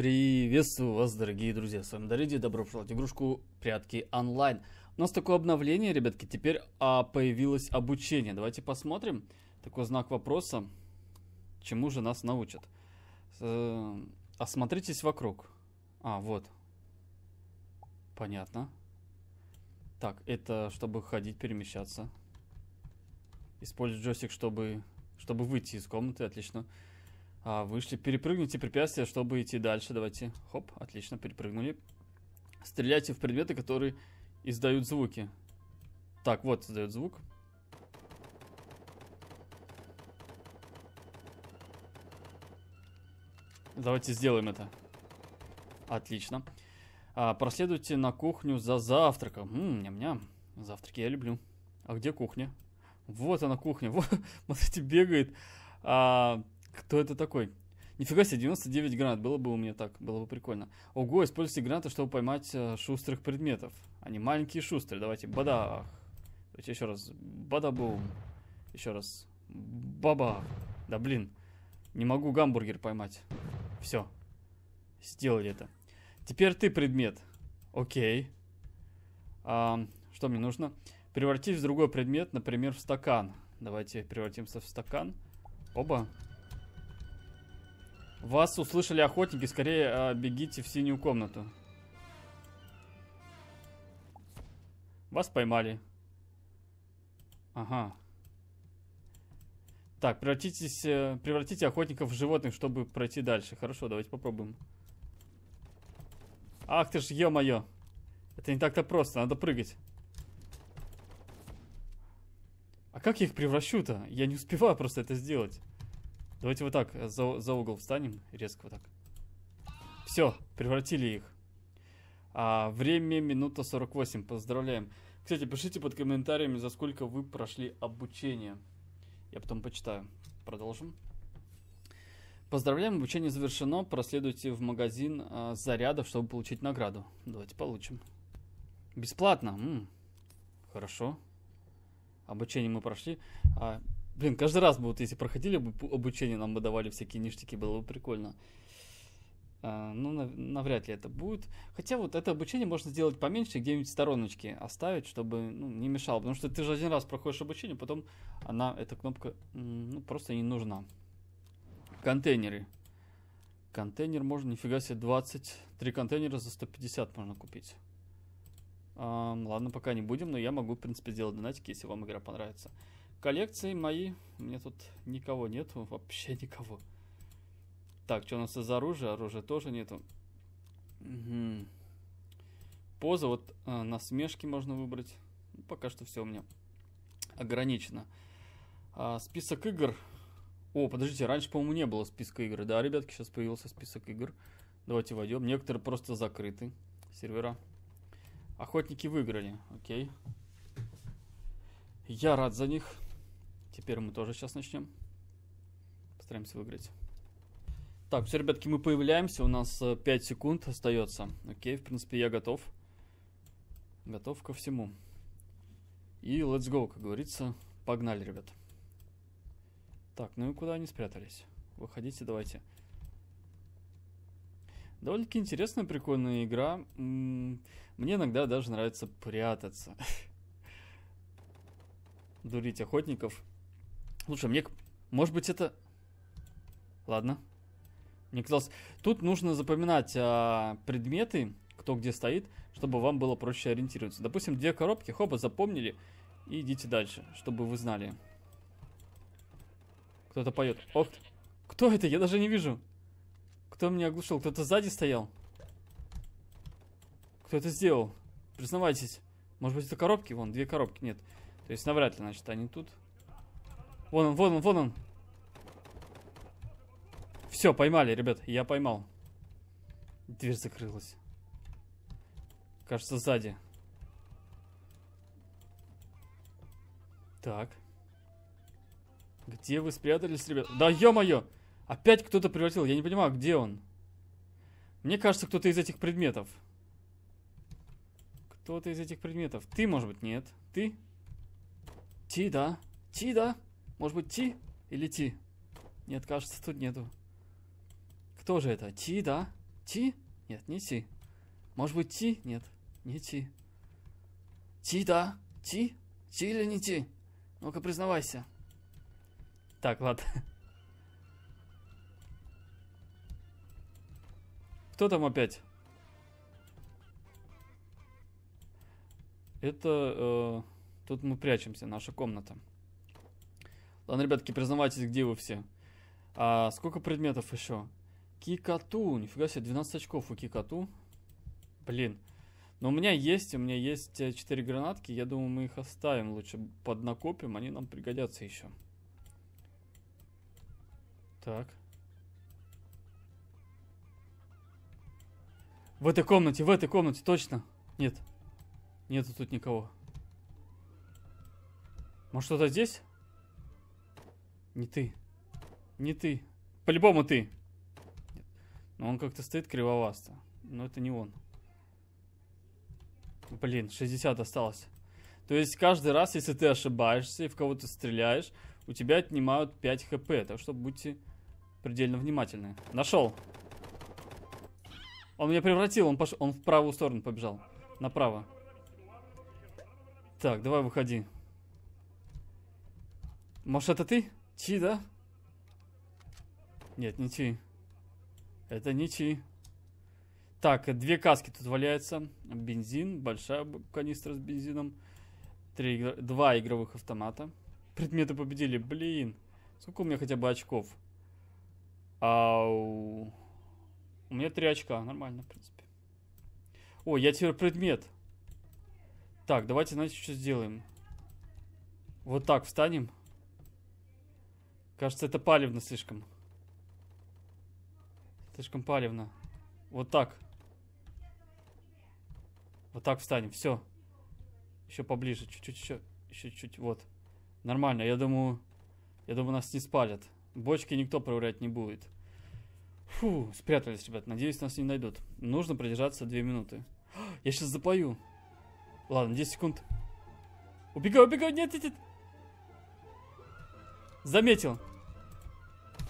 Приветствую вас, дорогие друзья, с вами Дариди, добро пожаловать в игрушку «Прятки онлайн». У нас такое обновление, ребятки, теперь а, появилось обучение. Давайте посмотрим, такой знак вопроса, чему же нас научат. Э, осмотритесь вокруг. А, вот. Понятно. Так, это чтобы ходить, перемещаться. Использовать джойстик, чтобы, чтобы выйти из комнаты, отлично. Отлично. А, вышли. Перепрыгните препятствия, чтобы идти дальше. Давайте. Хоп, отлично, перепрыгнули. Стреляйте в предметы, которые издают звуки. Так, вот издает звук. Давайте сделаем это. Отлично. А, проследуйте на кухню за завтраком. Ням-ням. Завтраки я люблю. А где кухня? Вот она кухня. Вот, смотрите, бегает. А, кто это такой? Нифига себе, 99 гранат. Было бы у меня так, было бы прикольно. Ого, используйте гранаты, чтобы поймать э, шустрых предметов. Они маленькие шустрые. Давайте, бадах. Давайте еще раз. Бадабум. Еще раз. Баба. Да блин. Не могу гамбургер поймать. Все. Сделали это. Теперь ты предмет. Окей. А, что мне нужно? Превратить в другой предмет, например, в стакан. Давайте превратимся в стакан. Оба. Вас услышали охотники, скорее а, бегите в синюю комнату. Вас поймали. Ага. Так, превратитесь, э, превратите охотников в животных, чтобы пройти дальше. Хорошо, давайте попробуем. Ах ты ж, ё-моё. Это не так-то просто, надо прыгать. А как я их превращу-то? Я не успеваю просто это сделать. Давайте вот так, э, за, за угол встанем, резко вот так. Все, превратили их. А, время минута 48, поздравляем. Кстати, пишите под комментариями, за сколько вы прошли обучение. Я потом почитаю. Продолжим. Поздравляем, обучение завершено. Проследуйте в магазин э, зарядов, чтобы получить награду. Давайте получим. Бесплатно. М -м. Хорошо. Обучение мы прошли. А, Блин, каждый раз бы, вот если проходили бы обучение, нам бы давали всякие ништяки, было бы прикольно. А, ну, навряд ли это будет. Хотя вот это обучение можно сделать поменьше, где-нибудь стороночки оставить, чтобы ну, не мешало. Потому что ты же один раз проходишь обучение, потом она, эта кнопка, ну, просто не нужна. Контейнеры. Контейнер можно, нифига себе, 23 контейнера за 150 можно купить. А, ладно, пока не будем, но я могу, в принципе, сделать донатики, если вам игра понравится коллекции мои, у меня тут никого нету, вообще никого. Так, что у нас из оружия? Оружия тоже нету. Угу. Поза, вот э, насмешки можно выбрать. Ну, пока что все у меня ограничено. А, список игр. О, подождите, раньше, по-моему, не было списка игр. Да, ребятки, сейчас появился список игр. Давайте войдем. Некоторые просто закрыты. Сервера. Охотники выиграли. Окей. Я рад за них. Теперь мы тоже сейчас начнем. Постараемся выиграть. Так, все, ребятки, мы появляемся. У нас 5 э, секунд остается. Окей, в принципе, я готов. Готов ко всему. И let's go, как говорится. Погнали, ребят. Так, ну и куда они спрятались? Выходите, давайте. Довольно-таки интересная, прикольная игра. Мне иногда даже нравится прятаться. Дурить охотников. Слушай, мне... Может быть, это... Ладно. Мне казалось... Тут нужно запоминать а, предметы, кто где стоит, чтобы вам было проще ориентироваться. Допустим, две коробки, хоба, запомнили, и идите дальше, чтобы вы знали. Кто-то поет. Ох, кто это? Я даже не вижу. Кто меня оглушил? Кто-то сзади стоял? Кто это сделал? Признавайтесь. Может быть, это коробки? Вон, две коробки. Нет. То есть, навряд ли, значит, они тут. Вон он, вон он, вон он. Все, поймали, ребят. Я поймал. Дверь закрылась. Кажется, сзади. Так. Где вы спрятались, ребят? Да ё-моё! Опять кто-то превратил. Я не понимаю, где он? Мне кажется, кто-то из этих предметов. Кто-то из этих предметов. Ты, может быть, нет. Ты? Ти, да. Ти, да. Может быть, Ти или Ти? Нет, кажется, тут нету. Кто же это? Ти, да? Ти? Нет, не Ти. Может быть, Ти? Нет, не Ти. Ти, да? Ти? Ти или не Ти? Ну-ка, признавайся. Так, ладно. Кто там опять? Это... Э, тут мы прячемся, наша комната. Ладно, ребятки, признавайтесь, где вы все. А сколько предметов еще? Кикату. Нифига себе, 12 очков у Кикату. Блин. Но у меня есть, у меня есть 4 э, гранатки. Я думаю, мы их оставим. Лучше поднакопим, они нам пригодятся еще. Так. В этой комнате, в этой комнате, точно. Нет. Нету тут никого. Может, что-то здесь? Не ты. Не ты. По-любому ты. Нет. Но он как-то стоит кривовасто. Но это не он. Блин, 60 осталось. То есть каждый раз, если ты ошибаешься и в кого-то стреляешь, у тебя отнимают 5 хп. Так что будьте предельно внимательны. Нашел. Он меня превратил, он, пош... он в правую сторону побежал. Направо. Так, давай выходи. Может, это ты? Чи, да? Нет, не чи. Это не чи. Так, две каски тут валяются. Бензин, большая канистра с бензином. Три, два игровых автомата. Предметы победили. Блин. Сколько у меня хотя бы очков? Ау. У меня три очка. Нормально, в принципе. О, я теперь предмет. Так, давайте, знаете, что сделаем? Вот так встанем. Кажется, это палевно слишком. Слишком палевно. Вот так. Вот так встанем. Все. Еще поближе. Чуть-чуть еще. Еще чуть-чуть. Вот. Нормально. Я думаю... Я думаю, нас не спалят. Бочки никто проверять не будет. Фу, спрятались, ребят. Надеюсь, нас не найдут. Нужно продержаться 2 минуты. Я сейчас запою. Ладно, 10 секунд. Убегай, убегай, нет, нет, нет. Заметил.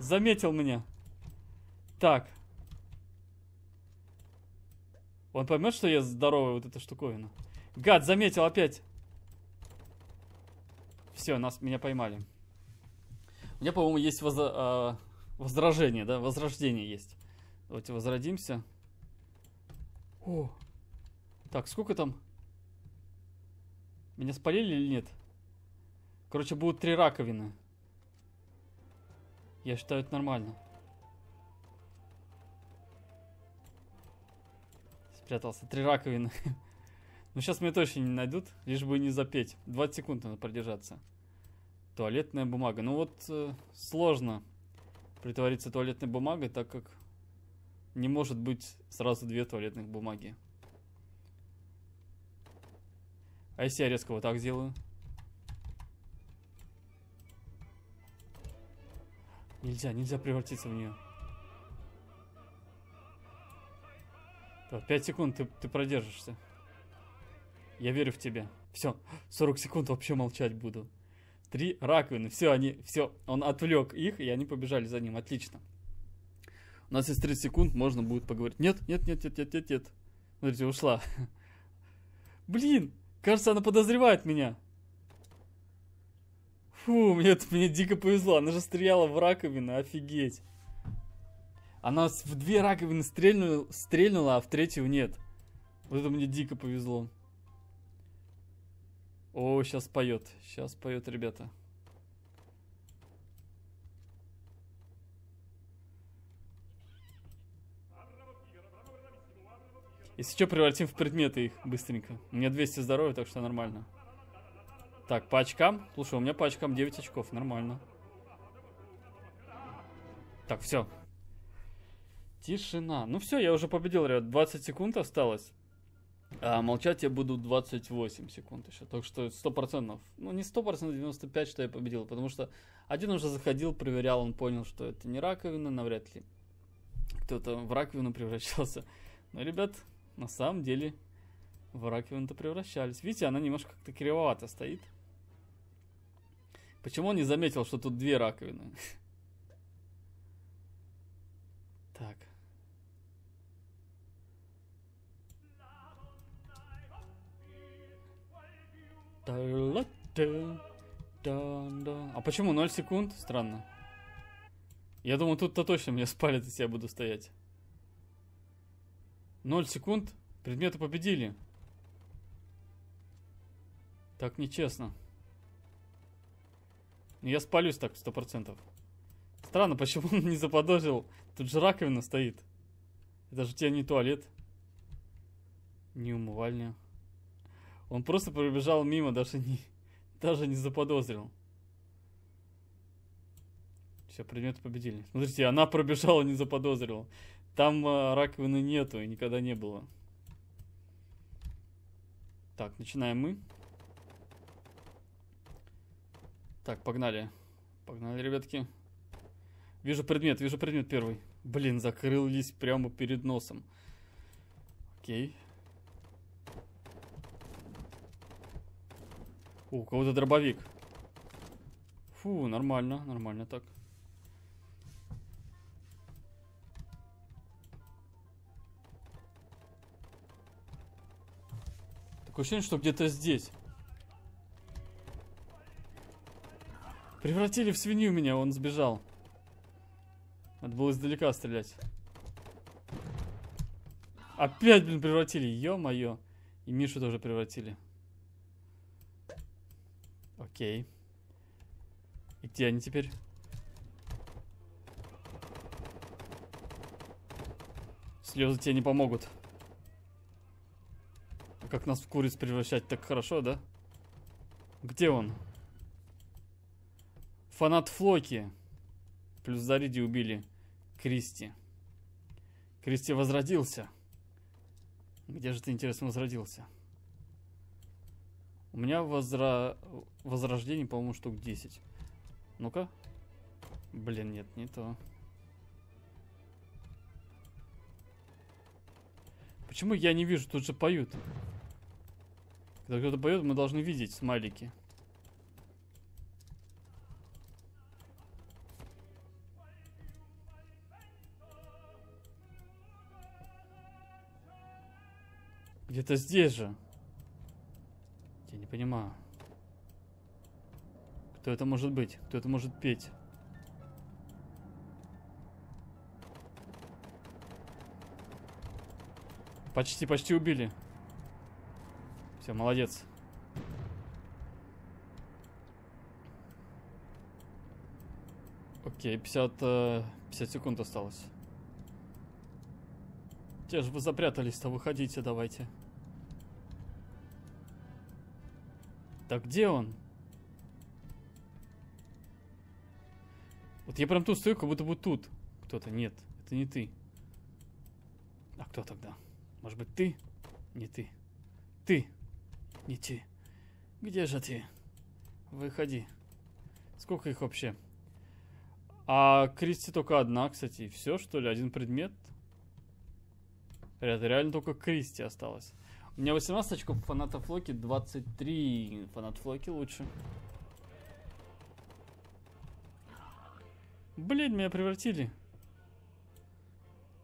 Заметил меня. Так. Он поймет, что я здоровая вот эта штуковина. Гад, заметил опять. Все, нас, меня поймали. У меня, по-моему, есть воз... э, а, возражение, да? Возрождение есть. Давайте возродимся. О! Так, сколько там? Меня спалили или нет? Короче, будут три раковины. Я считаю, это нормально. Спрятался. Три раковины. Ну, сейчас меня точно не найдут, лишь бы не запеть. 20 секунд надо продержаться. Туалетная бумага. Ну вот, э, сложно притвориться туалетной бумагой, так как не может быть сразу две туалетных бумаги. А если я резко вот так сделаю? Нельзя, нельзя превратиться в нее. Так, 5 секунд ты, ты продержишься. Я верю в тебя. Все, 40 секунд вообще молчать буду. Три раковины. Все, они, все, он отвлек их, и они побежали за ним. Отлично. У нас есть 30 секунд, можно будет поговорить. Нет, нет, нет, нет, нет, нет, нет. Смотрите, ушла. Блин, кажется, она подозревает меня. Фу, мне, мне дико повезло. Она же стреляла в раковину, офигеть. Она в две раковины стрельнула, стрельнула а в третью нет. Вот это мне дико повезло. О, сейчас поет. Сейчас поет, ребята. Если что, превратим в предметы их быстренько. У меня 200 здоровья, так что нормально. Так, по очкам. Слушай, у меня по очкам 9 очков. Нормально. Так, все. Тишина. Ну все, я уже победил, ребят. 20 секунд осталось. А молчать я буду 28 секунд еще. Так что 100%. Ну не 100%, 95, что я победил. Потому что один уже заходил, проверял, он понял, что это не раковина, навряд ли. Кто-то в раковину превращался. Но, ребят, на самом деле в раковину-то превращались. Видите, она немножко как-то кривовато стоит. Почему он не заметил, что тут две раковины? Так. А почему 0 секунд? Странно. Я думаю, тут-то точно меня спалят, если я буду стоять. 0 секунд. Предметы победили. Так нечестно. Я спалюсь так, сто процентов. Странно, почему он не заподозрил? Тут же раковина стоит. Это же у не туалет. Не умывальня. Он просто пробежал мимо, даже не, даже не заподозрил. Все, предметы победили. Смотрите, она пробежала, не заподозрила. Там э, раковины нету и никогда не было. Так, начинаем мы. Так, погнали. Погнали, ребятки. Вижу предмет, вижу предмет первый. Блин, закрылись прямо перед носом. Окей. О, у кого-то дробовик. Фу, нормально, нормально так. Такое ощущение, что где-то здесь. Превратили в свинью меня, он сбежал. Надо было издалека стрелять. Опять, блин, превратили. Ё-моё. И Мишу тоже превратили. Окей. И где они теперь? Слезы тебе не помогут. как нас в куриц превращать так хорошо, да? Где он? Фанат Флоки. Плюс Зариди убили Кристи. Кристи возродился. Где же ты, интересно, возродился? У меня возра... возрождений, по-моему, штук 10. Ну-ка. Блин, нет, не то. Почему я не вижу? Тут же поют. Когда кто-то поет, мы должны видеть смайлики. Где-то здесь же. Я не понимаю. Кто это может быть? Кто это может петь? Почти, почти убили. Все, молодец. Окей, 50, 50 э, секунд осталось. Те же вы запрятались-то, выходите давайте. Так где он? Вот я прям тут стою, как будто бы тут кто-то. Нет, это не ты. А кто тогда? Может быть ты? Не ты. Ты. Не ты. Где же ты? Выходи. Сколько их вообще? А Кристи только одна, кстати. все, что ли? Один предмет? Ребята, реально только Кристи осталось. У меня 18 очков фаната Флоки, 23 фанат Флоки лучше. Блин, меня превратили.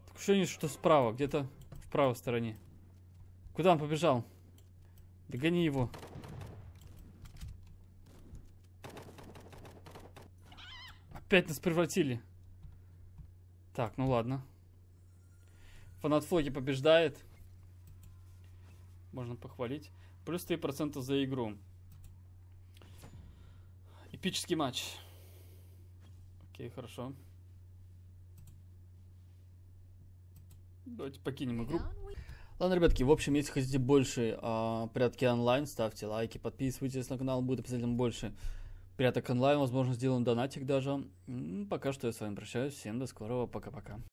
Так ощущение, что справа, где-то в правой стороне. Куда он побежал? Догони его. Опять нас превратили. Так, ну ладно. Фанат Флоки побеждает. Можно похвалить. Плюс 3% за игру. Эпический матч. Окей, хорошо. Давайте покинем игру. Ладно, ребятки, в общем, если хотите больше э, прятки онлайн, ставьте лайки, подписывайтесь на канал, будет обязательно больше пряток онлайн, возможно, сделаем донатик даже. Пока что я с вами прощаюсь, всем до скорого, пока-пока.